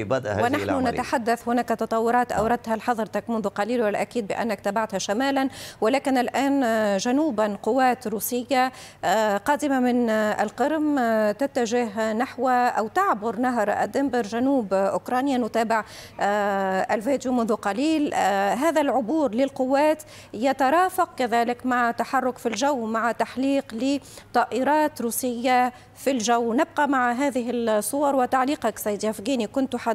ونحن العملية. نتحدث هناك تطورات أوردتها لحضرتك منذ قليل والأكيد بأنك تبعتها شمالا ولكن الآن جنوبا قوات روسية آه، قادمة من القرم آه، تتجه نحو أو تعبر نهر الدنبر جنوب أوكرانيا نتابع آه، الفيديو منذ قليل هذا العبور للقوات يترافق كذلك مع تحرك في الجو مع تحليق لطائرات روسية في الجو نبقى مع هذه الصور وتعليقك سيد يفجيني كنت